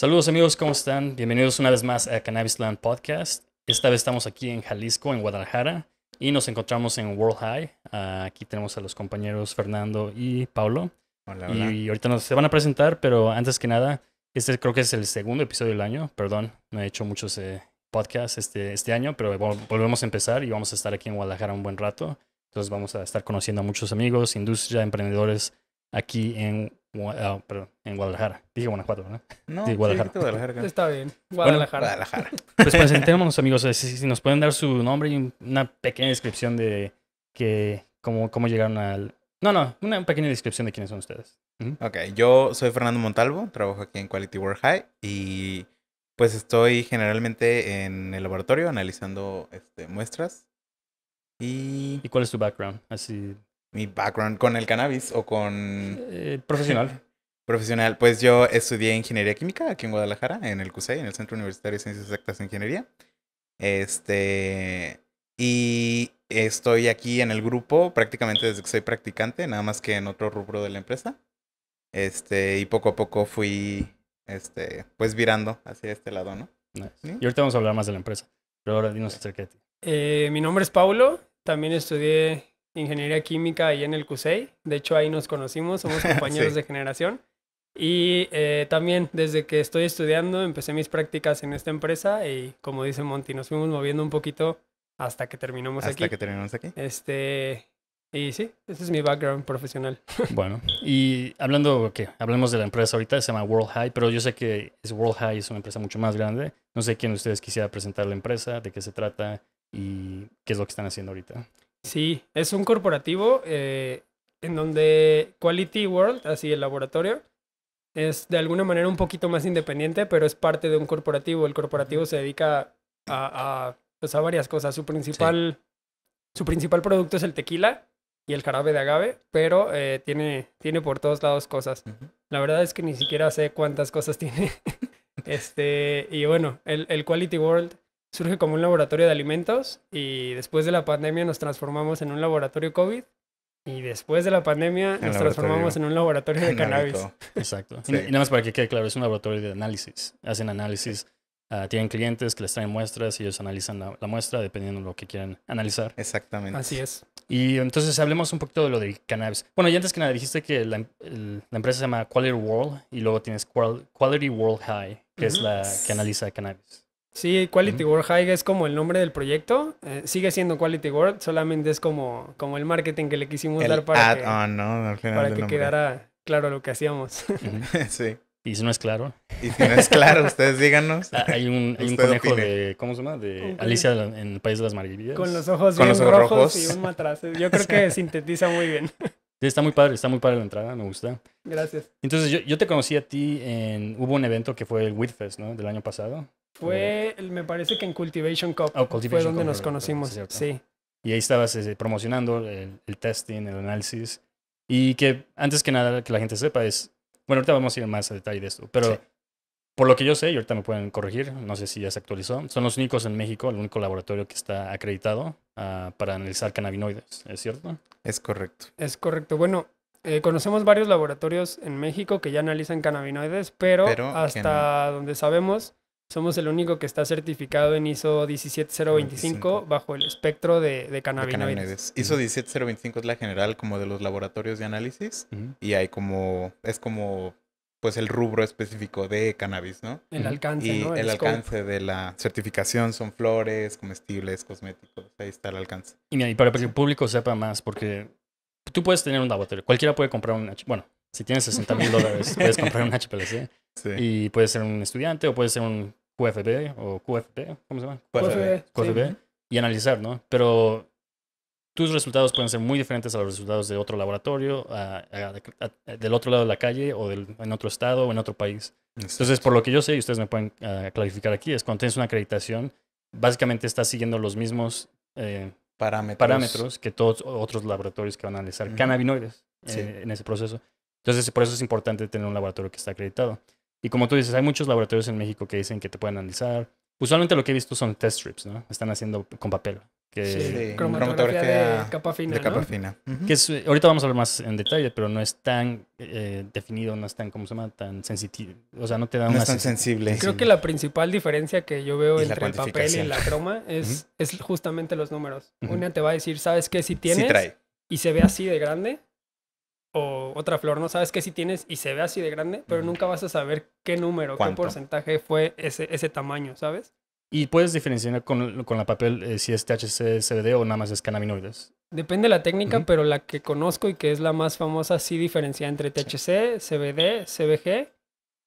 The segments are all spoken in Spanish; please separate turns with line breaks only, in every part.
Saludos amigos, ¿cómo están? Bienvenidos una vez más a Cannabis Land Podcast. Esta vez estamos aquí en Jalisco, en Guadalajara, y nos encontramos en World High. Ah, aquí tenemos a los compañeros Fernando y Pablo. Y ahorita nos se van a presentar, pero antes que nada, este creo que es el segundo episodio del año. Perdón, no he hecho muchos eh, podcasts este, este año, pero volvemos a empezar y vamos a estar aquí en Guadalajara un buen rato. Entonces vamos a estar conociendo a muchos amigos, industria, emprendedores aquí en Ah, perdón, en Guadalajara. Dije Guanajuato, ¿no? No, Guadalajara. Está bien, Guadalajara. Guadalajara. Pues presentémonos, amigos. Eh, si, nos pueden dar su nombre y una pequeña descripción de que, cómo, cómo llegaron al. No, no, una pequeña descripción de quiénes son ustedes.
Ok, yo soy Fernando Montalvo, trabajo aquí en Quality Work High y pues estoy generalmente en el laboratorio analizando este, muestras. Y... ¿Y cuál es tu background? Así mi background con el cannabis o con... Eh, profesional. profesional. Pues yo estudié ingeniería química aquí en Guadalajara, en el CUSEI, en el Centro Universitario de Ciencias Exactas e Ingeniería. Este... Y estoy aquí en el grupo prácticamente desde que soy practicante, nada más que en otro rubro de la empresa. Este, y poco a poco fui, este, pues virando hacia este lado, ¿no?
Y ahorita vamos a hablar más de la empresa, pero ahora dinos acerca de ti.
Eh, mi nombre es Paulo, también estudié ingeniería química ahí en el CUSEI. De hecho, ahí nos conocimos, somos compañeros de generación. Y eh, también desde que estoy estudiando empecé mis prácticas en esta empresa y como dice Monty, nos fuimos moviendo un poquito hasta que terminamos aquí. Hasta que terminamos aquí. Este, y sí, ese es mi background profesional. Bueno,
y hablando, que hablemos de la empresa ahorita, se llama World High, pero yo sé que es World High es una empresa mucho más grande. No sé quién de ustedes quisiera presentar la empresa, de qué se trata y qué es lo que están haciendo ahorita.
Sí, es un corporativo eh, en donde Quality World, así el laboratorio, es de alguna manera un poquito más independiente, pero es parte de un corporativo. El corporativo se dedica a, pues, a, varias cosas. Su principal, su principal producto es el tequila y el jarabe de agave, pero eh, tiene, tiene por todos lados cosas. La verdad es que ni siquiera sé cuántas cosas tiene. este, y bueno, el, el Quality World surge como un laboratorio de alimentos y después de la pandemia nos transformamos en un laboratorio COVID y después de la pandemia nos transformamos en un laboratorio de cannabis. Exacto. Y,
nada más para que quede claro, es un laboratorio de análisis. Hacen análisis, ah, tienen clientes que les traen muestras y ellos analizan la, muestra dependiendo de lo que quieran analizar. Exactamente. Así es. Y entonces hablemos un poquito de lo de cannabis. Bueno, y antes que nada dijiste que la, em,
empresa se llama Quality World y luego tienes Quality World High, que es la que analiza cannabis. Sí, Quality World High es como el nombre del proyecto. Eh, sigue siendo Quality World, solamente es como, como el marketing que le quisimos dar para que, quedara claro lo que hacíamos.
sí. Y si no es claro. Y si no es claro, ustedes díganos. Ah, hay un, hay conejo de. ¿Cómo se llama? De Alicia en el País de las Maravillas. Con los ojos bien rojos, y un matraz. Yo creo que
sintetiza muy bien.
está muy padre, está muy padre la entrada, me gusta. Gracias. Entonces, yo, yo te conocí a ti en. Hubo un evento que fue el WITFest, ¿no? Del año pasado.
Fue, eh, me parece que en Cultivation Cup oh, fue donde nos conocimos. sí.
Y ahí estabas eh, promocionando el, testing, el análisis. Y que antes que nada que la gente sepa es, bueno, ahorita vamos a ir más a detalle de esto, pero por lo que yo sé, y ahorita me pueden corregir, no sé si ya se actualizó, son los únicos en México, el único laboratorio que está acreditado ah, para analizar cannabinoides, ¿es cierto? Es correcto.
Es correcto. Bueno, eh, conocemos varios laboratorios en México que ya analizan cannabinoides, pero, hasta donde sabemos, somos el único que está certificado en ISO 17025 bajo el espectro de, de cannabinoides. ISO
17025 es la general como de los laboratorios de análisis y hay como, es como pues el rubro específico de cannabis, ¿no? El alcance, ¿no? El, alcance de la certificación son flores, comestibles, cosméticos, ahí está el alcance.
Y para que el público sepa más, porque tú puedes tener un laboratorio, cualquiera puede comprar un bueno, si tienes 60 mil dólares, puedes comprar un HPLC. Y puedes ser un estudiante o puedes ser un QFB o QFP, ¿cómo se llama? QFB. QFB Y analizar, ¿no? Pero tus resultados pueden ser muy diferentes a los resultados de otro laboratorio, del otro lado de la calle o en otro estado o en otro país. Entonces, por lo que yo sé, y ustedes me pueden ah, clarificar aquí, es cuando tienes una acreditación, básicamente estás siguiendo los mismos eh, parámetros. que todos otros laboratorios que van a analizar cannabinoides eh, en ese proceso. Entonces, por eso es importante tener un laboratorio que está acreditado. Y como tú dices, hay muchos laboratorios en México que dicen que te pueden analizar. Usualmente lo que he visto son test strips, ¿no? Están haciendo con papel. Que sí, cromatografía, de capa fina. De capa fina. que es, eh, ahorita vamos a ver más en detalle, pero no es tan eh, definido, no es tan, ¿cómo se llama? Tan sensible. O sea, no te da no una. es tan sensible. Creo que
la principal diferencia que yo veo entre el papel y la croma es, es justamente los números. Una te va a decir, ¿sabes qué? Si tienes. Y se ve así de grande o otra flor, ¿no? Sabes que si tienes y se ve así de grande, pero nunca vas a saber qué número, qué porcentaje fue ese, ese tamaño, ¿sabes?
¿Y puedes diferenciar con, la papel eh, si es THC, CBD o nada más es cannabinoides?
Depende de la técnica, pero la que conozco y que es la más famosa sí diferencia entre THC, CBD, CBG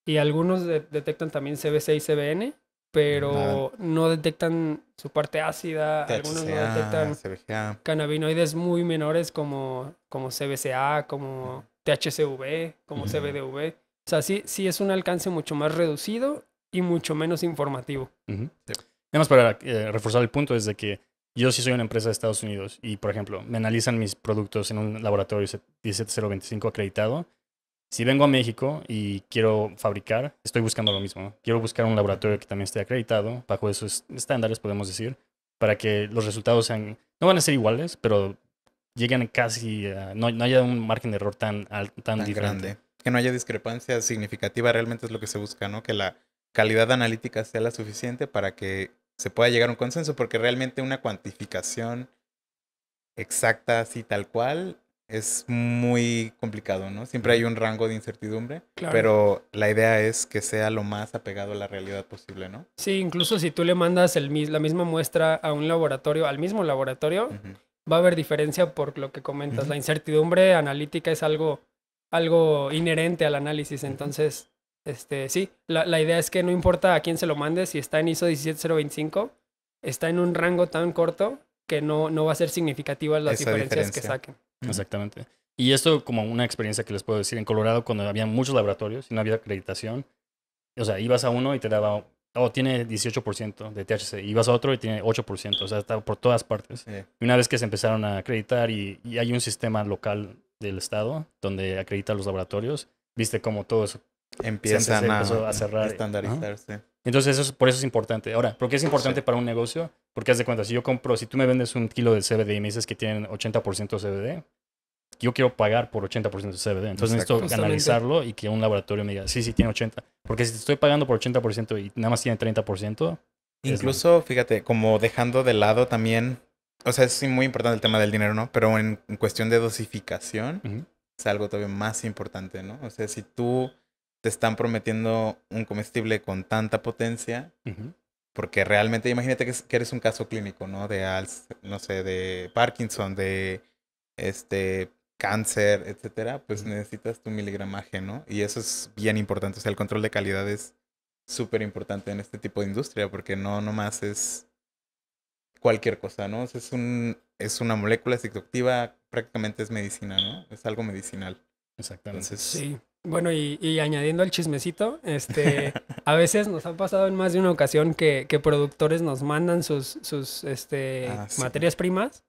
y algunos detectan también CBC y CBN pero no detectan su parte ácida, algunos no detectan cannabinoides muy menores como, como CBCA, como THCV, como CBDV. O sea, sí, sí es un alcance mucho más reducido y mucho menos informativo.
Además, para eh, reforzar el punto es de que yo sí soy una empresa de Estados Unidos y, por ejemplo, me analizan mis productos en un laboratorio 17025 acreditado si vengo a México y quiero fabricar, estoy buscando lo mismo. Quiero buscar un laboratorio que también esté acreditado, bajo esos estándares, podemos decir, para que los resultados sean, no van a ser iguales, pero lleguen casi, no, haya un margen de error tan, tan, tan grande.
Que no haya discrepancia significativa, realmente es lo que se busca, ¿no? Que la calidad analítica sea la suficiente para que se pueda llegar a un consenso, porque realmente una cuantificación exacta, así tal cual, es muy complicado, ¿no? Siempre hay un rango de incertidumbre, pero la idea es que sea lo más apegado a la realidad posible, ¿no?
Sí, incluso si tú le mandas el, la misma muestra a un laboratorio, al mismo laboratorio, va a haber diferencia por lo que comentas. La incertidumbre analítica es algo, algo inherente al análisis, entonces, este, sí, la, la idea es que no importa a quién se lo mandes, si está en ISO 17025, está en un rango tan corto que no, no va a ser significativa las diferencias que saquen. Exactamente.
Y esto como una experiencia que les puedo decir, en Colorado cuando había muchos laboratorios y no había acreditación, o sea, ibas a uno y te daba, oh, tiene 18% de THC, ibas a otro y tiene 8%, o sea, está por todas partes. Y una vez que se empezaron a acreditar y, hay un sistema local del estado donde acredita los laboratorios, viste como todos empiezan a, a, cerrar. estandarizarse. Entonces, eso por eso es importante. Ahora, ¿por qué es importante para un negocio? Porque haz de cuenta, si yo compro, si tú me vendes un kilo de CBD y me dices que tienen 80% CBD, yo quiero pagar por 80% de CBD. Entonces necesito analizarlo y que un laboratorio me diga, sí, sí, tiene 80%. Porque si te estoy pagando por 80% y nada más tiene 30%. Incluso,
fíjate, como dejando de lado también, o sea, es muy importante el tema del dinero, ¿no? Pero en, cuestión de dosificación, es algo todavía más importante, ¿no? O sea, si tú te están prometiendo un comestible con tanta potencia, porque realmente imagínate que, eres un caso clínico, ¿no? De Alzheimer, no sé, de Parkinson, de este cáncer, etcétera, pues necesitas tu miligramaje, ¿no? Y eso es bien importante, o sea, el control de calidad es súper importante en este tipo de industria, porque no nomás es cualquier cosa, ¿no? es, un, es una molécula psicoactiva, prácticamente es medicina, ¿no? Es algo medicinal. Exactamente. Entonces, sí.
Bueno, y, añadiendo el chismecito, este, a veces nos ha pasado en más de una ocasión que, productores nos mandan sus, este, ah, materias primas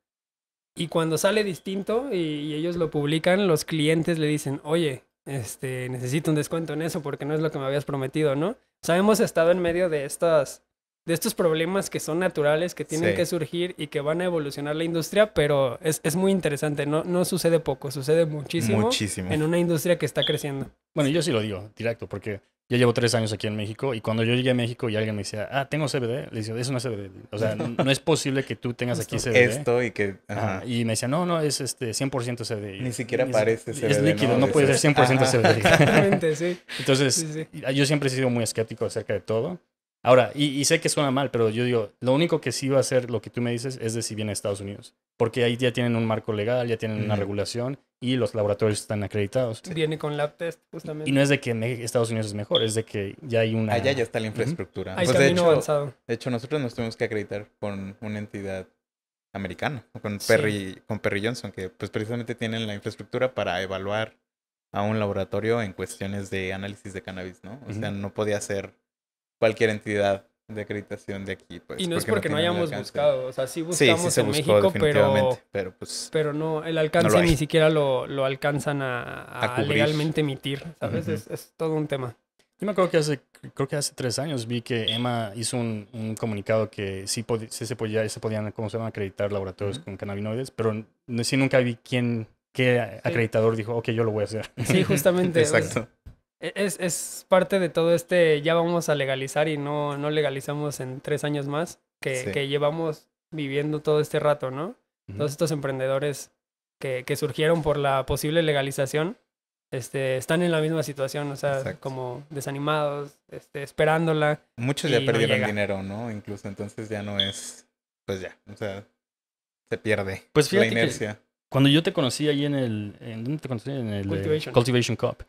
y cuando sale distinto y, ellos lo publican, los clientes le dicen, oye, este, necesito un descuento en eso porque no es lo que me habías prometido, ¿no? O sea, hemos estado en medio de estas de estos problemas que son naturales, que tienen que surgir y que van a evolucionar la industria, pero es, muy interesante, no, no sucede poco, sucede muchísimo, muchísimo, en una industria que está creciendo.
Bueno, yo sí lo digo directo, porque yo llevo tres años aquí en México y cuando yo llegué a México y alguien me decía, ah, tengo CBD, le decía, es una CBD. O sea, no es posible que tú tengas aquí CBD. Esto y que... Y me decía, no, no, es este 100% CBD. Ni siquiera parece CBD. Es líquido, no, puede ser 100% CBD. Exactamente, sí. Entonces, yo siempre he sido muy escéptico acerca de todo. Ahora, y, sé que suena mal, pero yo digo, lo único que sí va a ser lo que tú me dices es de si viene a Estados Unidos. Porque ahí ya tienen un marco legal, ya tienen una regulación y los laboratorios están acreditados.
Viene con lab test, justamente. Y no es
de que Estados Unidos es mejor, es de que ya hay una. Allá ah, ya está la infraestructura. Hay camino de hecho, avanzado.
De hecho, nosotros nos tuvimos que acreditar con una entidad americana, con Perry, con Perry Johnson, que pues precisamente tienen la infraestructura para evaluar a un laboratorio en cuestiones de análisis de cannabis, ¿no? O sea, no podía ser cualquier entidad de acreditación de aquí. Pues, y no es porque no, hayamos buscado, o sea, sí buscamos sí, sí se en buscó, México,
pero, pues, pero no, el alcance ni siquiera lo, lo alcanzan a, a, legalmente emitir, ¿sabes? es, todo un tema.
Yo me acuerdo que hace, creo que hace tres años vi que Emma hizo un, comunicado que sí, se, podía, se podían, ¿cómo se llama? acreditar laboratorios con cannabinoides, pero no sí nunca vi quién, qué acreditador dijo, ok, yo lo voy a hacer. Sí, justamente. Exacto.
E-, es, parte de todo este, ya vamos a legalizar y no, no legalizamos en tres años más, que, llevamos viviendo todo este rato, ¿no? Todos estos emprendedores que, surgieron por la posible legalización, este, están en la misma situación, o sea, como desanimados, este, esperándola. Muchos ya perdieron dinero,
¿no? Incluso entonces ya no es, pues ya, o sea, se pierde pues la inercia.
cuando yo te conocí ahí en el, ¿en te conocí? En el eh, Cultivation Cup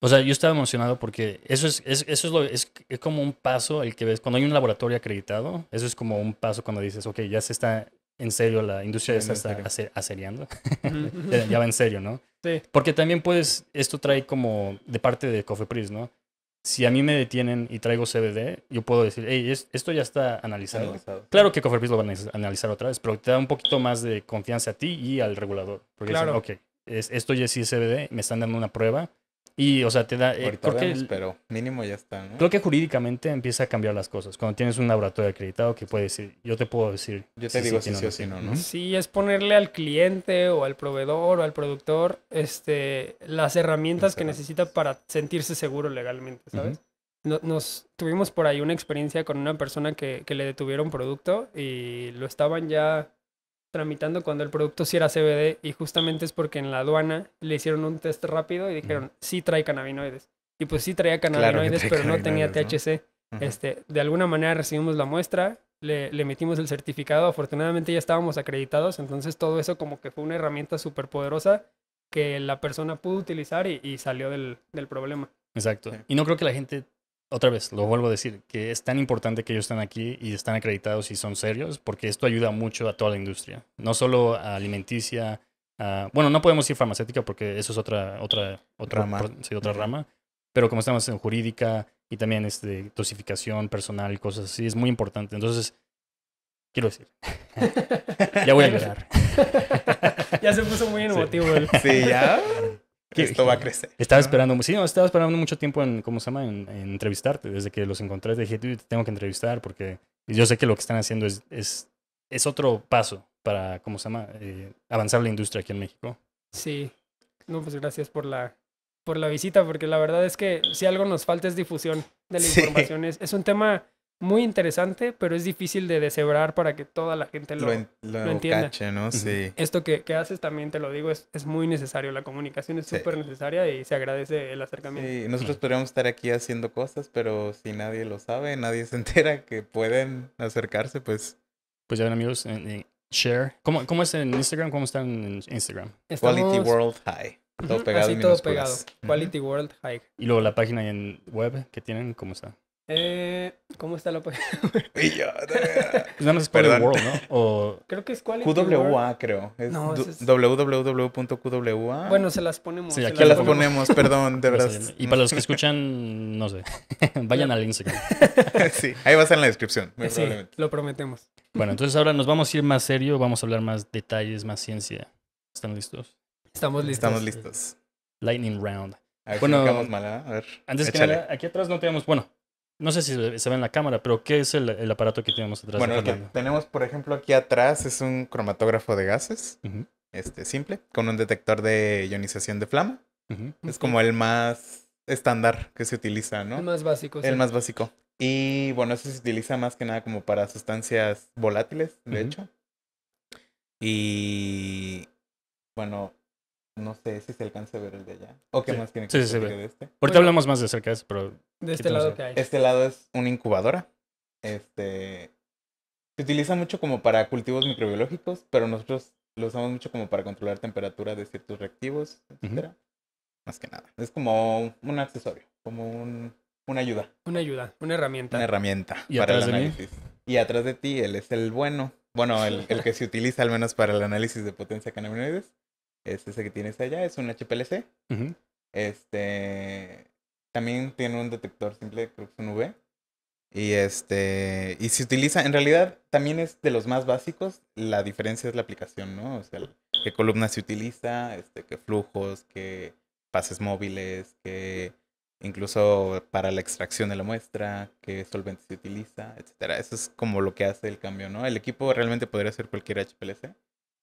o sea, yo estaba emocionado porque eso es, eso es, lo, es, como un paso el que ves. Cuando hay un laboratorio acreditado, eso es como un paso cuando dices, ok, ya se está en serio, la industria ya se está ya, va en serio, ¿no? Sí. Porque también puedes, esto trae como de parte de Cofepris, ¿no? Si a mí me detienen y traigo CBD, yo puedo decir, hey, esto ya está analizado. Claro que Cofepris lo van a analizar otra vez, pero te da un poquito más de confianza a ti y al regulador. Porque claro. dicen, ok, es, esto ya sí es CBD, me están dando una prueba y, o sea, te da. porque, eh,
pero mínimo ya está, Creo que
jurídicamente empieza a cambiar las cosas. Cuando tienes un laboratorio acreditado que puede decir, yo te puedo decir. Yo te digo si o si no, ¿no?
Sí, es ponerle al cliente o al proveedor o al productor este, las herramientas que necesita para sentirse seguro legalmente, ¿sabes? nos, tuvimos por ahí una experiencia con una persona que, que le detuvieron producto y lo estaban ya tramitando cuando el producto sí era CBD y justamente es porque en la aduana le hicieron un test rápido y dijeron, sí trae cannabinoides. Y pues sí traía cannabinoides, pero no tenía THC. Este, de alguna manera recibimos la muestra, le, le, metimos el certificado, afortunadamente ya estábamos acreditados, entonces todo eso como que fue una herramienta súper poderosa que la persona pudo utilizar y, salió del, del problema. Exacto.
Y no creo que la gente otra vez, lo vuelvo a decir, que es tan importante que ellos están aquí y están acreditados y son serios, porque esto ayuda mucho a toda la industria, no solo a alimenticia, bueno, no podemos ir farmacéutica porque eso es otra, otra, otra rama, otra rama pero como estamos en jurídica y también este, dosificación personal y cosas así, es muy importante. Entonces, quiero decir, ya voy a llorar. ya se puso muy emotivo. El... sí, ya. Esto va a crecer. Estaba esperando, sí, estaba esperando mucho tiempo en, ¿cómo se llama? En, entrevistarte. Desde que los encontré, dije, te tengo que entrevistar porque yo sé que lo que están haciendo es, es, es otro paso para, ¿cómo se llama? Eh, avanzar la industria aquí en México.
Sí. No, pues gracias por la, por la visita, porque la verdad es que si algo nos falta es difusión de la información. Es, es un tema muy interesante, pero es difícil de deshebrar para que toda la gente lo, lo, entienda. ¿no? sí. Esto que, haces también, te lo digo, es, muy necesario. La comunicación es súper necesaria y se agradece el acercamiento. Sí, nosotros
mm. podríamos estar aquí haciendo cosas, pero si nadie lo sabe, nadie se entera que
pueden acercarse, pues... Pues ya ven amigos, eh, eh, share. ¿Cómo, es en Instagram? ¿Cómo están en Instagram? Quality World High. Todo todo pegado. Quality World High. Y luego la página en web que tienen, ¿cómo está?
Eh, ¿Cómo está la página? es pues nada más Perdón. World, ¿no? O... Creo que es Quality QWA, creo. Es no, es...
www.qwa. Bueno, se las ponemos. Sí, aquí las ponemos, perdón, de verdad.
Y para los que escuchan, no sé, vayan al Instagram. sí, ahí va a estar en la descripción, eh, sí, lo prometemos. Bueno, entonces ahora nos vamos a ir más serio, vamos a hablar más detalles, más ciencia. ¿Están listos? Estamos listos. Estamos listos. Lightning Round. A ver, bueno, a ver, antes que nada, aquí atrás no tenemos, bueno, no sé si se ve en la cámara, pero ¿qué es el, aparato que tenemos atrás? Bueno,
tenemos, por ejemplo, aquí atrás es un cromatógrafo de gases, este simple, con un detector de ionización de flama. Es como el más estándar que se utiliza, ¿no? El más básico. El más básico. Y bueno, eso se utiliza más que nada como para sustancias volátiles, de hecho. Y bueno, no sé si se alcanza a ver el de allá. ¿O qué más tiene que ver con De este? Ahorita hablamos más de cerca, de eso, pero de este lado que hay. Este lado es una incubadora. Este se utiliza mucho como para cultivos microbiológicos, pero nosotros lo usamos mucho como para controlar temperatura de ciertos reactivos, etcétera. Más que nada. Es como un accesorio, como un, una ayuda.
Una ayuda, una herramienta. Una herramienta para el análisis.
Y atrás de ti, él es el bueno. Bueno, el, que se utiliza al menos para el análisis de potencia cannabinoides. Es ese que tienes allá, es un HPLC. Este también tiene un detector simple, de que UV. Y este, y se utiliza, en realidad también es de los más básicos, la diferencia es la aplicación, ¿no? O sea, qué columna se utiliza, este, qué flujos, qué pases móviles, qué incluso para la extracción de la muestra, qué solvente se utiliza, etcétera. Eso es como lo que hace el cambio, ¿no? El equipo realmente podría ser cualquier HPLC,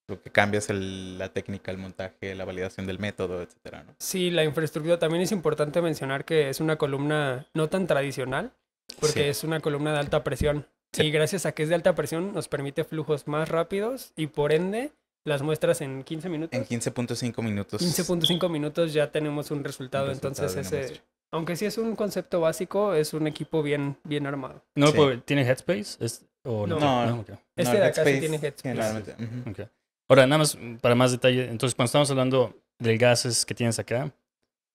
lo que cambias la técnica, el montaje, la validación del método, etcétera, ¿no?
Sí, la infraestructura también es importante mencionar que es una columna no tan tradicional, porque es una columna de alta presión. Y gracias a que es de alta presión nos permite flujos más rápidos y por ende las muestras en 15 minutos. En 15.5 minutos. 15.5 minutos ya tenemos un resultado, entonces ese aunque sí es un concepto básico, es un equipo bien bien armado. No,
tiene headspace, o no? No, no, Este de acá sí tiene headspace. Ahora, nada más mm, para más detalle, entonces cuando estamos hablando de gases que tienes acá,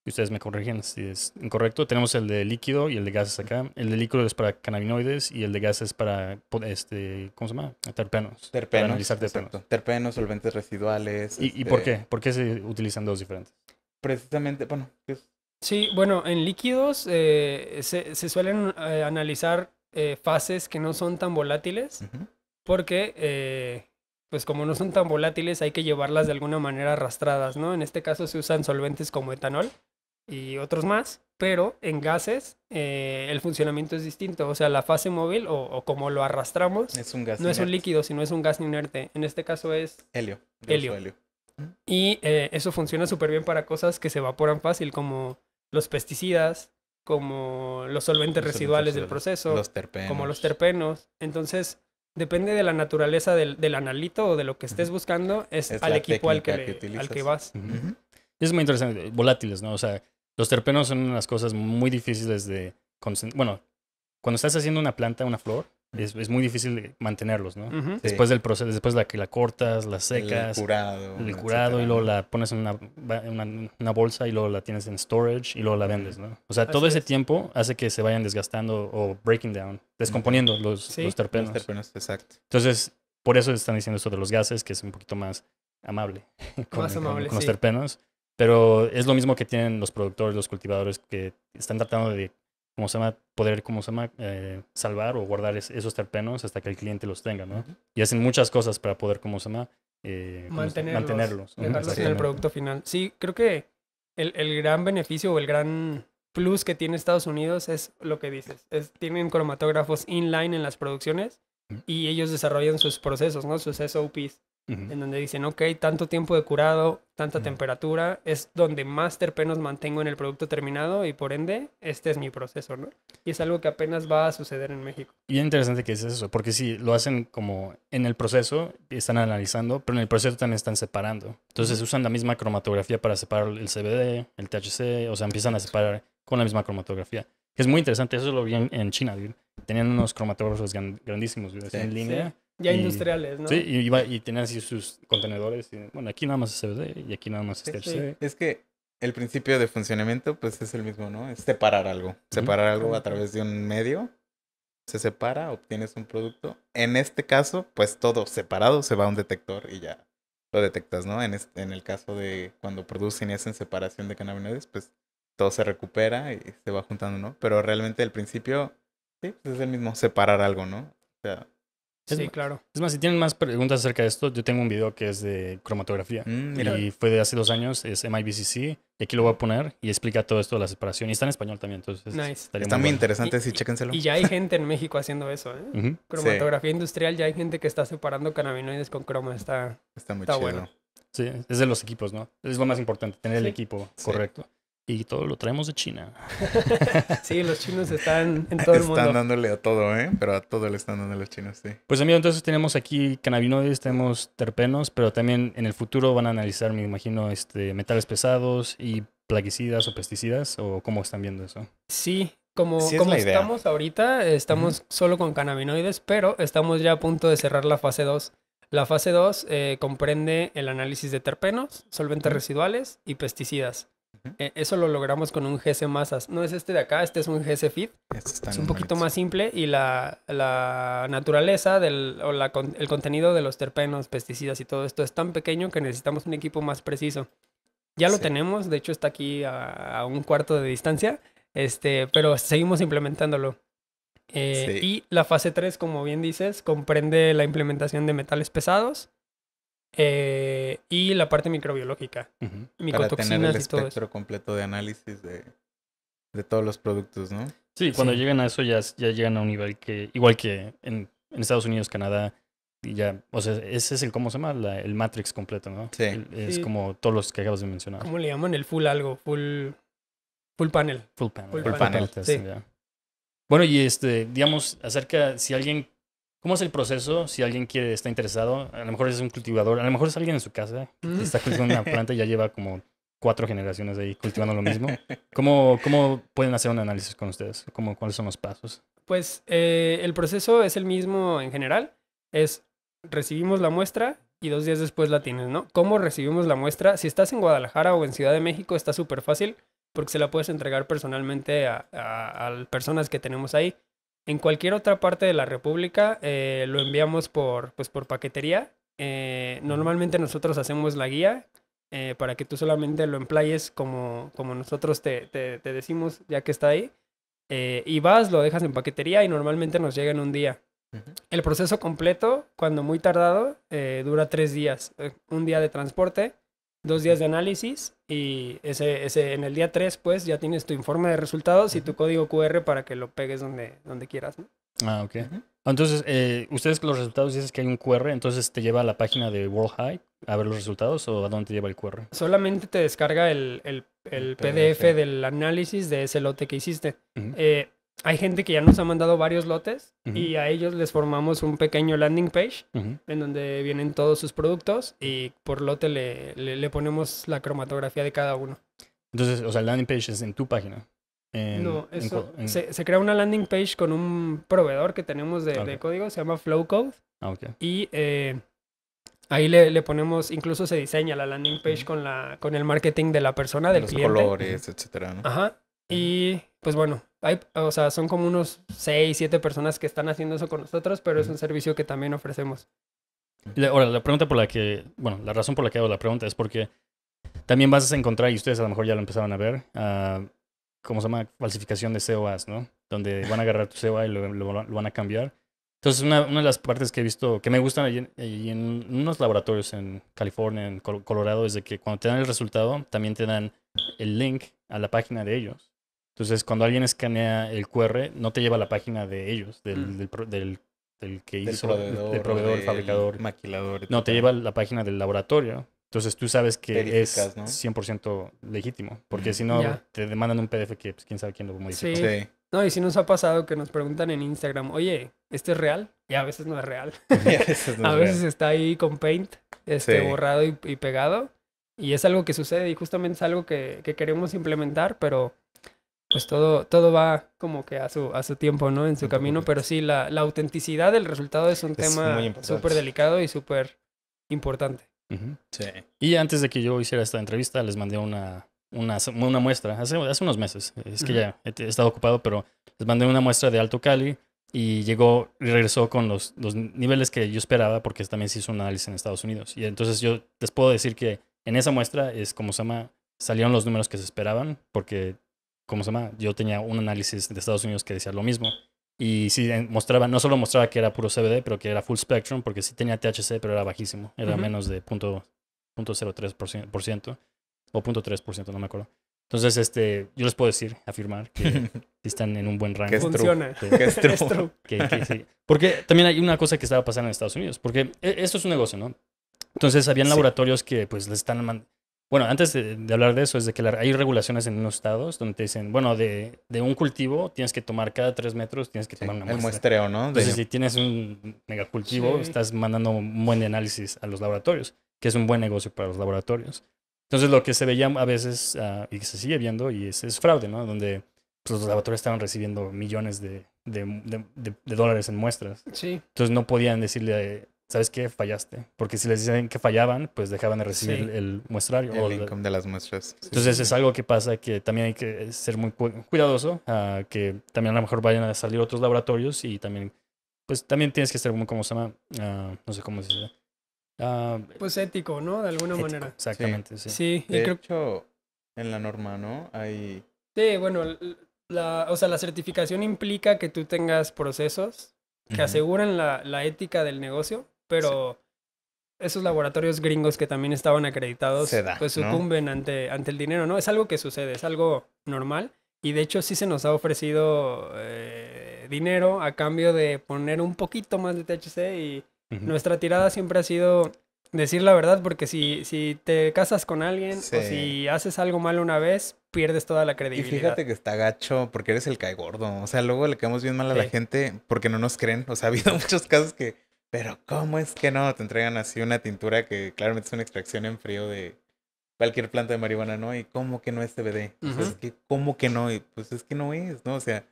y ustedes me corrigen si es incorrecto, tenemos el de líquido y el de gases acá. El de líquido es para cannabinoides y el de gases para, este, ¿cómo se llama? Terpenos. Terpenos. analizar terpenos. Terpenos, solventes residuales. ¿Y, por este qué? ¿Por qué se utilizan dos diferentes? Precisamente, bueno.
Sí, bueno, en líquidos eh, se, suelen eh, analizar eh, fases que no son tan volátiles porque pues como no son tan volátiles, hay que llevarlas de alguna manera arrastradas, ¿no? En este caso se usan solventes como etanol y otros más, pero en gases eh, el funcionamiento es distinto, o sea, la fase móvil o, como lo arrastramos es un gas no es un líquido, sino es un gas inerte. En este caso es helio. Helio. Y eh, eso funciona súper bien para cosas que se evaporan fácil, como los pesticidas, como los solventes residuales del proceso, los terpenos. como los terpenos. Entonces, depende de la naturaleza del, analito o de lo que estés buscando, es, al equipo al que, al que vas.
Es muy interesante, volátiles, ¿no? O sea, los terpenos son unas cosas muy difíciles de... Bueno, cuando estás haciendo una planta, una flor, es, es, muy difícil mantenerlos, ¿no? Después del proceso, después la que la cortas, la secas. El curado. El curado y luego la pones en una, bolsa y luego la tienes en storage y luego la vendes, ¿no? O sea, todo ese tiempo hace que se vayan desgastando o breaking down, descomponiendo los, sí, los terpenos. terpenos, exacto. Entonces, por eso están diciendo esto de los gases, que es un poquito más amable con, más amable, los terpenos. Pero es lo mismo que tienen los productores, los cultivadores que están tratando de ¿cómo se llama? Poder, ¿cómo se llama? Eh, salvar o guardar esos terpenos hasta que el cliente los tenga, ¿no? Y hacen muchas cosas para poder, ¿cómo se llama? Eh, mantenerlos. en el producto
final. Sí, creo que el, gran beneficio o el gran plus que tiene Estados Unidos es lo que dices. Es, tienen cromatógrafos inline en las producciones y ellos desarrollan sus procesos, ¿no? Sus SOPs en donde dicen, ok, tanto tiempo de curado, tanta temperatura, es donde más terpenos mantengo en el producto terminado y por ende, este es mi proceso, ¿no? Y es algo que apenas va a suceder en México.
es interesante que es eso, porque sí, lo hacen como en el proceso, están analizando, pero en el proceso también están separando. Entonces usan la misma cromatografía para separar el CBD, el THC, o sea, empiezan a separar con la misma cromatografía. Es muy interesante, eso lo vi en, China, dude. Tenían unos cromatógrafos grandísimos, en línea. Ya industriales, ¿no? Sí, y, iba, y tenían así sus contenedores. Y, bueno, aquí nada más es CBD y aquí nada más es THC. Es que el principio de funcionamiento, pues es el mismo,
¿no? Es separar algo. Separar algo a través de un medio. Se separa, obtienes un producto. En este caso, pues todo separado se va a un detector y ya lo detectas, ¿no? En, este, el caso de cuando producen y hacen separación de cannabinoides, pues todo se recupera y se va juntando, ¿no? Pero realmente el principio, sí, pues, es el mismo, separar algo, ¿no? O
sea, sí, claro. Es más, si tienen más preguntas acerca de esto, yo tengo un video que es de cromatografía mm, y fue de hace dos años, es MIBCC, y aquí lo voy a poner y explica todo esto de la separación. Y está en español también, entonces. Está muy, interesante, sí, chéquenselo. Y ya hay
gente en México haciendo eso, ¿eh? Cromatografía industrial, ya hay gente que está separando cannabinoides con croma, está, está muy Bueno.
Sí, es de los equipos, ¿no? Es lo más importante, tener el equipo correcto. Y todo lo traemos de China.
sí, los chinos están en todo el mundo. Están
dándole a todo, ¿eh? Pero a todo le están dando los chinos, sí. Pues amigo, entonces tenemos aquí cannabinoides, tenemos terpenos, pero también en el futuro van a analizar, me imagino, este, metales pesados y plaguicidas o pesticidas, o cómo están
viendo eso. Sí, como, estamos ahorita, estamos solo con cannabinoides, pero estamos ya a punto de cerrar la fase 2. La fase 2 eh, comprende el análisis de terpenos, solventes residuales y pesticidas. E, eso lo logramos con un GC Masas. No es este de acá, este es un GC Fit. Este es un poquito más simple y la, la naturaleza del, o la, el contenido de los terpenos, pesticidas y todo esto es tan pequeño que necesitamos un equipo más preciso. Ya lo tenemos, de hecho está aquí a, un cuarto de distancia, este, pero seguimos implementándolo. Eh, y la fase 3, como bien dices, comprende la implementación de metales pesados, eh, y la parte microbiológica, uh Para tener el espectro
completo de análisis de, todos los productos, ¿no? Sí, cuando
llegan a eso ya, ya llegan a un nivel que, igual que en, Estados Unidos, Canadá, y ya, o sea, ese es el, ¿cómo se llama? el Matrix completo, ¿no? Sí. es como todos los que acabas de mencionar.
¿Cómo le llaman? El full algo, full, full panel.
Full panel. Full, panel. panel. Sí. Bueno, y este, digamos, acerca, si alguien ¿Cómo es el proceso si alguien quiere, está interesado? A lo mejor es un cultivador, a lo mejor es alguien en su casa mm. está cultivando una planta y ya lleva como cuatro generaciones ahí cultivando lo mismo. ¿Cómo, cómo pueden hacer un análisis con ustedes? ¿Cómo, ¿Cuáles son los pasos?
Pues eh, el proceso es el mismo en general. Es recibimos la muestra y dos días después la tienes, ¿no? ¿Cómo recibimos la muestra? Si estás en Guadalajara o en Ciudad de México está súper fácil porque se la puedes entregar personalmente a, a personas que tenemos ahí. En cualquier otra parte de la República eh, lo enviamos por, pues, por paquetería. Eh, normalmente nosotros hacemos la guía eh, para que tú solamente lo emplees como, como nosotros te, decimos ya que está ahí. y vas, lo dejas en paquetería y normalmente nos llega en un día. El proceso completo, cuando muy tardado, dura tres días. un día de transporte, dos días de análisis y ese, ese, en el día 3 pues ya tienes tu informe de resultados y tu código QR para que lo pegues donde, donde quieras.
Ah, ok. Entonces, eh, ustedes los resultados dices que hay un QR, entonces te lleva a la página de World High a ver los resultados o a dónde te lleva el QR.
Solamente te descarga el, el, PDF, del análisis de ese lote que hiciste hay gente que ya nos ha mandado varios lotes y a ellos les formamos un pequeño landing page en donde vienen todos sus productos y por lote le, ponemos la cromatografía de cada uno.
Entonces, o sea, el landing page es en tu página. no, eso,
Se, crea una landing page con un proveedor que tenemos de, código, se llama Flowcode. Ah, okay. Y eh, ahí le, ponemos, incluso se diseña la landing page con, la, con el marketing de la persona, del cliente. los colores, etcétera. ¿no? Ajá. Y pues bueno, hay, o sea, son como unos 6, 7 personas que están haciendo eso con nosotros, pero es un servicio que también ofrecemos.
Ahora, la pregunta por la que, bueno, la razón por la que hago la pregunta es porque también vas a encontrar, y ustedes a lo mejor ya lo empezaban a ver, como ¿cómo se llama? Falsificación de COAs, ¿no? Donde van a agarrar tu COA y lo, lo, van a cambiar. Entonces, una, una, de las partes que he visto, que me gustan allí en unos laboratorios en California, en Colorado, es de que cuando te dan el resultado, también te dan el link a la página de ellos entonces, cuando alguien escanea el QR, no te lleva a la página de ellos, del, mm. del, que hizo, del proveedor, del fabricador. Maquilador. No, te lleva a la página del laboratorio. Entonces tú sabes que es 100% legítimo, porque si no te demandan un PDF que pues, quién sabe quién lo modificó.
No, y si nos ha pasado que nos preguntan en Instagram, oye, ¿este es real? Y a veces no es real. a veces, está ahí con paint, este, borrado y, pegado. Y es algo que sucede y justamente es algo que queremos implementar, pero pues todo, todo va como que a su, a su tiempo, ¿no? En su camino, pero sí, la, la autenticidad del resultado es un tema súper delicado y súper importante. Sí.
Y antes de que yo hiciera esta entrevista, les mandé una, una, muestra, hace, unos meses, es que ya he, estado ocupado, pero les mandé una muestra de Alto Cali y llegó y regresó con los, los niveles que yo esperaba porque también se hizo un análisis en Estados Unidos. Y entonces yo les puedo decir que en esa muestra es como se llama, salieron los números que se esperaban porque ¿cómo se llama? Yo tenía un análisis de Estados Unidos que decía lo mismo. Y sí, mostraba, no solo mostraba que era puro CBD, pero que era full spectrum, porque sí tenía THC, pero era bajísimo. Era menos de punto, 0.03% o punto 3%, no me acuerdo. Entonces, este, yo les puedo decir, afirmar, que están en un buen rango. Que funciona. Que, es que, Porque también hay una cosa que estaba pasando en Estados Unidos, porque e, esto es un negocio, ¿no? Entonces, habían laboratorios que, pues, les están mandando bueno, antes de, hablar de eso, es de que hay regulaciones en unos estados donde te dicen, bueno, de, un cultivo tienes que tomar cada tres metros, tienes que tomar una muestra. El muestreo, ¿no? Entonces, si tienes un megacultivo, estás mandando un buen análisis a los laboratorios, que es un buen negocio para los laboratorios. Entonces, lo que se veía a veces ah, y que se sigue viendo y es, es fraude, ¿no? Donde pues, los laboratorios estaban recibiendo millones de, dólares en muestras. Sí. Entonces, no podían decirle ¿sabes qué? Fallaste. Porque si les dicen que fallaban, pues dejaban de recibir el, muestrario. El o income de
las muestras. Entonces
es algo que pasa que también hay que ser muy cuidadoso, ah, que también a lo mejor vayan a salir otros laboratorios y también, pues también tienes que ser muy, ¿cómo se llama? Ah, no sé cómo se dice. Ah,
pues ético, ¿no? De alguna manera.
Exactamente, sí. Sí, y creo... que en la norma, ¿no? Hay...
Sí, bueno, la, o sea, la certificación implica que tú tengas procesos que aseguren la ética del negocio pero esos laboratorios gringos que también estaban acreditados, pues sucumben ante, ante el dinero, ¿no? Es algo que sucede, es algo normal. Y de hecho sí se nos ha ofrecido eh, dinero a cambio de poner un poquito más de THC y nuestra tirada siempre ha sido decir la verdad porque si, si te casas con alguien o si haces algo mal una vez, pierdes toda la credibilidad. Y fíjate que está
gacho porque eres el caigordo. O sea, luego le quedamos bien mal a la gente porque no nos creen. O sea, ha habido muchos casos que pero ¿cómo es que no? Te entregan así una tintura que claramente es una extracción en frío de cualquier planta de marihuana, ¿no? Y ¿cómo que no es CBD? es que, ¿cómo que no? Y pues es que no es, ¿no? O sea,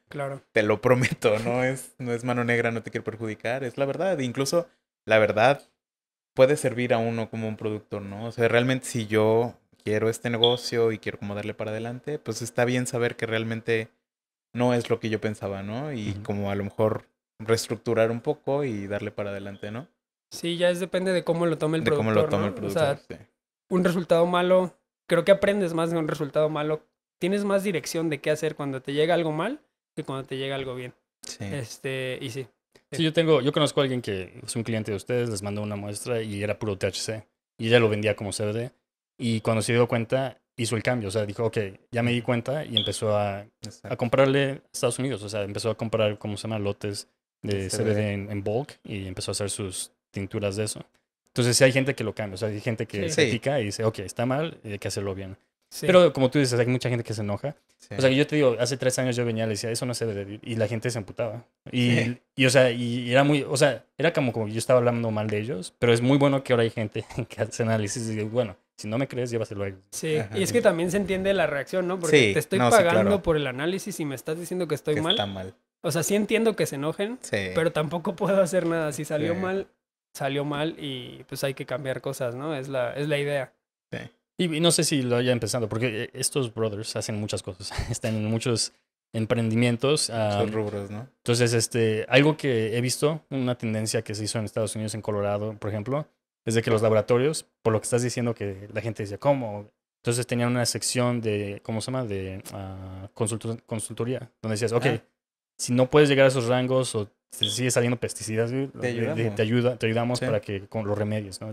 te lo prometo, no es, no es mano negra, no te quiero perjudicar, es la verdad. incluso la verdad puede servir a uno como un producto, ¿no? O sea, realmente si yo quiero este negocio y quiero como darle para adelante, pues está bien saber que realmente no es lo que yo pensaba, ¿no? Y como a lo mejor reestructurar un poco y
darle para adelante, ¿no? Sí, ya es depende de cómo lo tome el de productor. lo Un resultado malo, creo que aprendes más de un resultado malo. Tienes más dirección de qué hacer cuando te llega algo mal que cuando te llega algo bien. Sí. Este, y sí. yo tengo, yo conozco
a alguien que es un cliente de ustedes, les mandó una muestra y era puro THC y ella lo vendía como CBD y cuando se dio cuenta hizo el cambio, o sea, dijo, ok, ya me di cuenta y empezó a, comprarle Estados Unidos, o sea, empezó a comprar, como se llama?, lotes de CBD, este en, en, bulk y empezó a hacer sus tinturas de eso. Entonces sí hay gente que lo cambia, o sea, hay gente que se critica y dice, ok, está mal, hay que hacerlo bien. Pero como tú dices, hay mucha gente que se enoja. O sea, yo te digo, hace tres años yo venía y le decía, eso no es CBD, y la gente se amputaba Y, y o sea, y era muy, o sea, era como, como yo estaba hablando mal de ellos, pero es muy bueno que ahora hay gente que hace análisis y dice, bueno, si no me crees, llévaselo a Sí, y es que
también se entiende la reacción, ¿no? Porque te estoy pagando por el análisis y me estás diciendo que estoy mal. Está mal. O sea, sí entiendo que se enojen, pero tampoco puedo hacer nada. Si salió mal, salió mal y pues hay que cambiar cosas, ¿no? Es la, es la idea.
Sí. Y, no sé si lo haya empezado, porque eh, estos brothers hacen muchas cosas. Están en muchos emprendimientos. Son rubros, ¿no? Entonces, este, algo que he visto, una tendencia que se hizo en Estados Unidos, en Colorado, por ejemplo, es de que los laboratorios, por lo que estás diciendo que la gente decía, ¿cómo? Entonces tenían una sección de, ¿cómo se llama? De ah, consultoría, donde decías, ok, ah si no puedes llegar a esos rangos o te sigue saliendo pesticidas, te, ayuda, te ayudamos para que con los remedios, ¿no?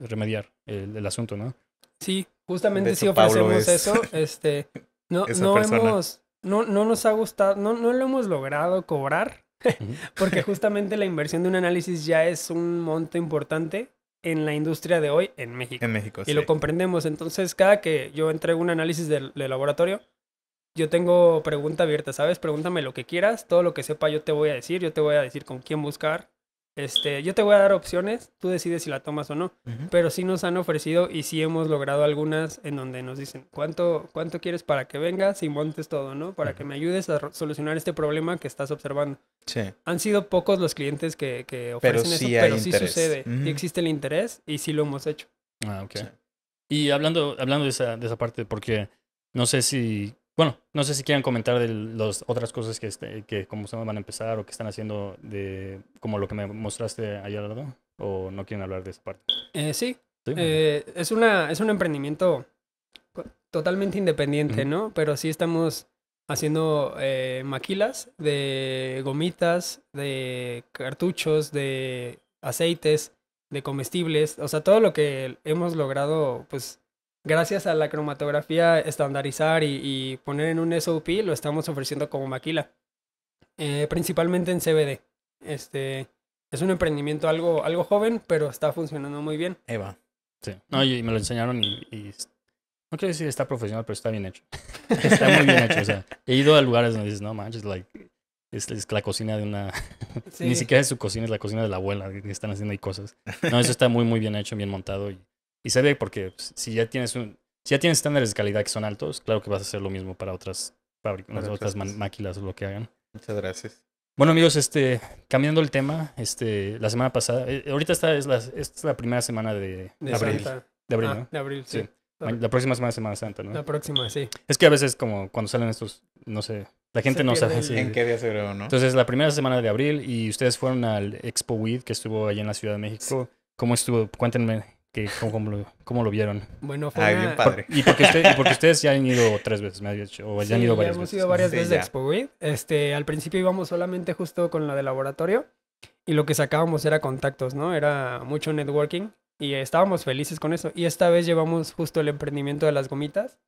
remediar el, asunto, ¿no? Sí, justamente si ofrecemos eso, este, no, no hemos,
nos ha gustado, no, no lo hemos logrado cobrar, porque justamente la inversión de un análisis ya es un monto importante en la industria de hoy en México. En México, Y lo comprendemos, entonces cada que yo entrego un análisis del laboratorio, yo tengo pregunta abierta, ¿sabes? Pregúntame lo que quieras, todo lo que sepa yo te voy a decir, yo te voy a decir con quién buscar. Este, yo te voy a dar opciones, tú decides si la tomas o no, pero sí nos han ofrecido y sí hemos logrado algunas en donde nos dicen, ¿cuánto, cuánto quieres para que vengas y montes todo, no? Para que me ayudes a solucionar este problema que estás observando. Sí. Han sido pocos los clientes que, que ofrecen eso, pero sí sucede, Y existe el interés y sí lo hemos hecho. Ah, ok. Y hablando, hablando de, esa, de esa parte,
porque no sé si bueno, no sé si quieren comentar de las otras cosas que, este, que como se van a empezar o que están haciendo de como lo que me mostraste allá al lado ¿O no quieren hablar de esa parte?
Eh, sí. Eh, es, una, es un emprendimiento totalmente independiente, ¿no? Pero sí estamos haciendo eh, maquilas de gomitas, de cartuchos, de aceites, de comestibles, o sea, todo lo que hemos logrado, pues, gracias a la cromatografía estandarizar y, poner en un SOP, lo estamos ofreciendo como maquila, eh, principalmente en CBD. Este, es un emprendimiento algo, algo joven, pero está funcionando muy bien.
Eva, sí. No, y me lo enseñaron y, no quiero decir está profesional, pero está bien hecho. está muy bien hecho. O sea, he ido a lugares donde dices, no manches, like, es, es la cocina de una. Ni siquiera es su cocina, es la cocina de la abuela. Que están haciendo ahí cosas. No, eso está muy, muy bien hecho, bien montado. Y y se ve porque pues, si ya tienes un, si ya tienes estándares de calidad que son altos, claro que vas a hacer lo mismo para otras fábricas, otras máquinas o lo que hagan. Muchas gracias. Bueno amigos, este, cambiando el tema, este, la semana pasada, eh, ahorita esta es, la, es la primera semana de, abril. De abril, ah, ¿no? De abril, sí. La próxima semana es Semana Santa, ¿no? La próxima, sí. Es que a veces como cuando salen estos, no sé, la gente no sabe. En qué día se ¿no? Entonces, la primera semana de abril y ustedes fueron al Expo Weed que estuvo allá en la Ciudad de México. ¿Cómo estuvo? Cuéntenme cómo, lo, vieron. Bueno, fue ah, bien padre. y, porque ustedes ya han ido tres veces, o ya han ido varias ya hemos ido varias veces de
Expo, Este, al principio íbamos solamente justo con la de laboratorio y lo que sacábamos era contactos, ¿no? Era mucho networking y estábamos felices con eso. Y esta vez llevamos justo el emprendimiento de las gomitas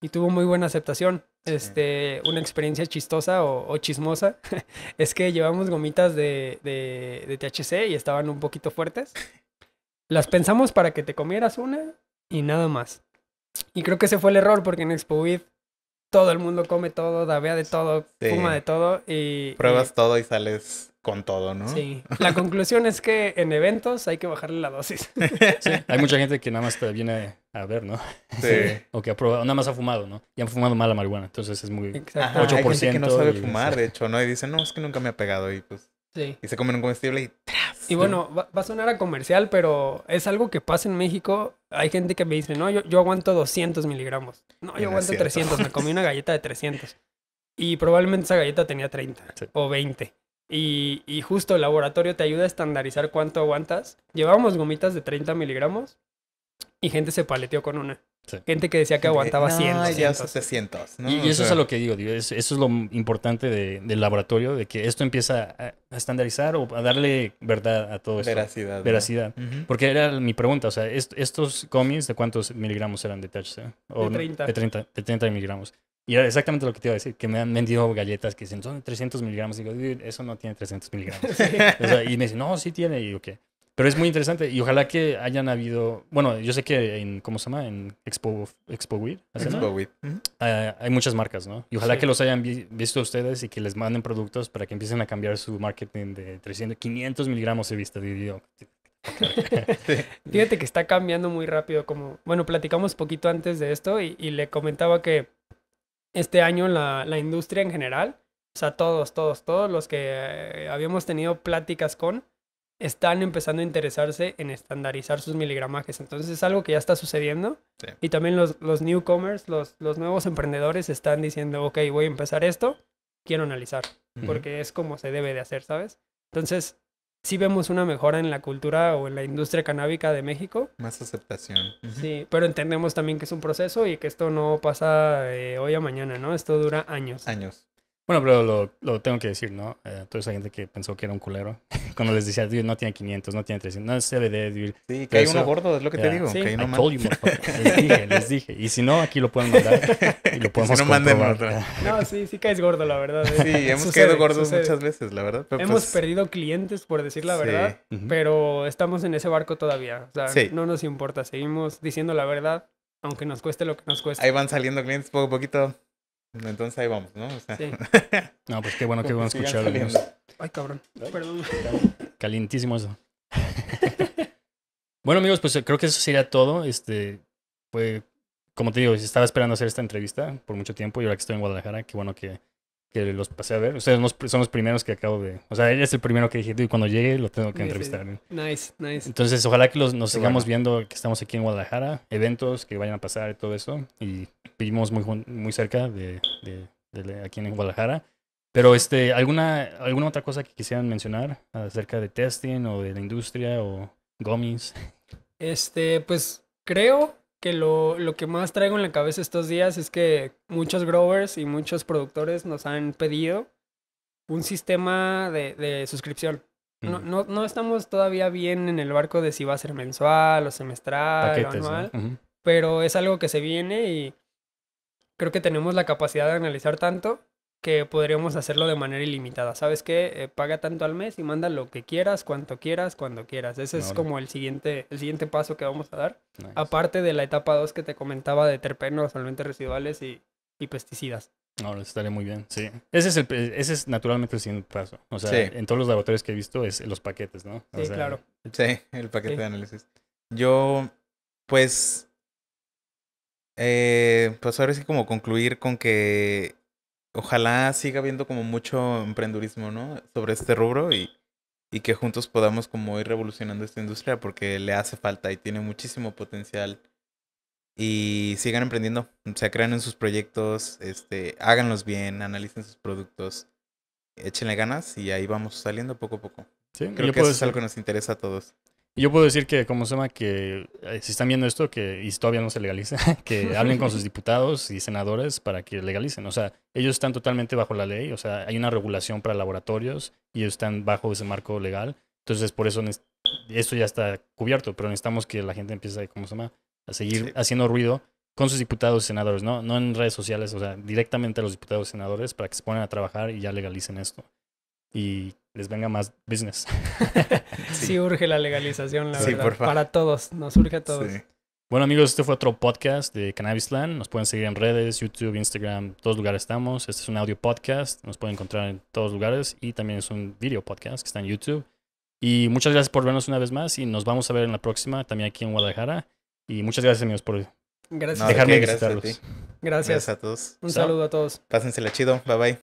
y tuvo muy buena aceptación. Este, una experiencia chistosa o, chismosa es que llevamos gomitas de, de, de THC y estaban un poquito fuertes. Las pensamos para que te comieras una y nada más. Y creo que ese fue el error porque en ExpoVid todo el mundo come todo, dabea de todo, fuma de todo y... Pruebas
todo y sales con todo, ¿no? Sí.
La conclusión es que en eventos hay que bajarle la dosis.
Hay mucha gente que nada más te viene a ver, ¿no? Sí. o que ha probado, nada más ha fumado, ¿no? Y han fumado mala marihuana, entonces es muy... Exacto. 8%. hay gente que no sabe fumar,
de hecho, ¿no? Y dicen, no, es que nunca me ha pegado y pues... Y se comen un comestible y
Y bueno, va, a sonar a comercial, pero es algo que pasa en México. Hay gente que me dice, no, yo, aguanto 200 miligramos. No, yo aguanto 300. Me comí una galleta de 300. Y probablemente esa galleta tenía 30 o 20. Y, y, justo el laboratorio te ayuda a estandarizar cuánto aguantas. Llevábamos gomitas de 30 miligramos y gente se paleteó con una. Gente que decía que aguantaba no, 100, Ya 700, y, eso es a lo que digo,
eso, es lo importante del laboratorio, de que esto empieza a, estandarizar o a darle verdad a todo esto. Veracidad. Veracidad. Porque era mi pregunta, o sea, estos cómics ¿de cuántos miligramos eran de THC? de 30. De 30, miligramos. Y era exactamente lo que te iba a decir, que me han vendido galletas que dicen, son 300 miligramos. Y digo, eso no tiene 300 miligramos. y me dicen, no, sí tiene. Y digo, ¿qué? Pero es muy interesante y ojalá que hayan habido, bueno, yo sé que en, ¿cómo se llama? En Expo, Expo Weed. Expo Weed. Ah, hay muchas marcas, ¿no? Y ojalá que los hayan visto ustedes y que les manden productos para que empiecen a cambiar su marketing de 300, 500 miligramos de vista. De
Fíjate que está cambiando muy rápido, como, bueno, platicamos poquito antes de esto y, le comentaba que este año la, la industria en general, o sea, todos, todos, todos los que eh, habíamos tenido pláticas con, están empezando a interesarse en estandarizar sus miligramajes. Entonces es algo que ya está sucediendo. Y también los, newcomers, los, los nuevos emprendedores están diciendo, ok, voy a empezar esto, quiero analizar, porque es como se debe de hacer, ¿sabes? Entonces, si vemos una mejora en la cultura o en la industria canábica de México.
Más aceptación.
Sí, pero entendemos también que es un proceso y que esto no pasa eh, hoy a mañana, ¿no? Esto dura años. Años.
Bueno, pero lo, tengo que decir, ¿no? Eh, toda esa gente que pensó que era un culero. Cuando les decía, dude, no tiene 500, no tiene 300, no es CBD, dude. Sí, que hay uno gordo, es lo que te digo. Sí, uno I told les dije, les dije. Y si no, aquí lo pueden mandar y lo podemos si no, sí, sí caes gordo, la verdad. Eh. Sí, hemos quedado caído gordos muchas veces, la verdad. hemos pues
perdido clientes, por decir la verdad, pero estamos en ese barco todavía. O sea, no nos importa, seguimos diciendo la verdad, aunque nos cueste lo que nos cueste. Ahí van
saliendo clientes poco a poquito. Entonces ahí
vamos, ¿no? sí. No, pues qué bueno que vamos a
Ay, cabrón. perdón.
Calientísimo eso. bueno, amigos, pues eh, creo que eso sería todo. Este fue, como te digo, estaba esperando hacer esta entrevista por mucho tiempo y ahora que estoy en Guadalajara, qué bueno que que los pasé a ver. Ustedes son los primeros que acabo de. O sea, él es el primero que dije, y cuando llegue lo tengo que entrevistar. Nice, nice. Entonces, ojalá que los, nos sigamos viendo que estamos aquí en Guadalajara, eventos que vayan a pasar y todo eso. Y vivimos muy, muy cerca de, de, aquí en Guadalajara. Pero, este, ¿alguna, ¿alguna otra cosa que quisieran mencionar acerca de testing o de la industria o gummies?
Este, pues creo que lo, que más traigo en la cabeza estos días es que muchos growers y muchos productores nos han pedido un sistema de, suscripción. No, estamos todavía bien en el barco de si va a ser mensual o semestral o anual, pero es algo que se viene y creo que tenemos la capacidad de analizar tanto que podríamos hacerlo de manera ilimitada. ¿Sabes qué? Eh, paga tanto al mes y manda lo que quieras, cuanto quieras, cuando quieras. Ese es como el siguiente, el siguiente paso que vamos a dar. Aparte de la etapa 2 que te comentaba de terpenos, solventes residuales y, pesticidas.
No, estaría muy bien, sí. Ese es, el, ese es naturalmente el siguiente paso. O sea, en todos los laboratorios que he visto es los paquetes, ¿no? sí, claro. Sí, el paquete de análisis. Yo, pues,
eh, pues ahora sí como concluir con que ojalá siga habiendo como mucho emprendurismo, ¿no? Sobre este rubro y, que juntos podamos como ir revolucionando esta industria porque le hace falta y tiene muchísimo potencial. Y sigan emprendiendo, o sea, crean en sus proyectos, este, háganlos bien, analicen sus productos, échenle ganas y ahí vamos saliendo poco a poco. Creo que eso es algo que
nos interesa a todos. Yo puedo decir que, como se llama, que eh, si están viendo esto, que y todavía no se legaliza, que hablen con sus diputados y senadores para que legalicen. O sea, ellos están totalmente bajo la ley, o sea, hay una regulación para laboratorios y ellos están bajo ese marco legal. Entonces, por eso esto ya está cubierto, pero necesitamos que la gente empiece, ¿cómo se llama?, a seguir haciendo ruido con sus diputados y senadores, ¿no? No en redes sociales, o sea, directamente a los diputados y senadores para que se pongan a trabajar y ya legalicen esto. Y les venga más business.
sí. urge la legalización, la sí, verdad. favor. Para todos, nos urge a todos.
Bueno, amigos, este fue otro podcast de Cannabisland. Nos pueden seguir en redes, YouTube, Instagram, todos lugares estamos. Este es un audio podcast, nos pueden encontrar en todos lugares y también es un video podcast que está en YouTube. Y muchas gracias por vernos una vez más y nos vamos a ver en la próxima, también aquí en Guadalajara. Y muchas gracias, amigos, por gracias. dejarme gracias A
Gracias. a todos. Un saludo a todos. Pásensela chido. Bye bye.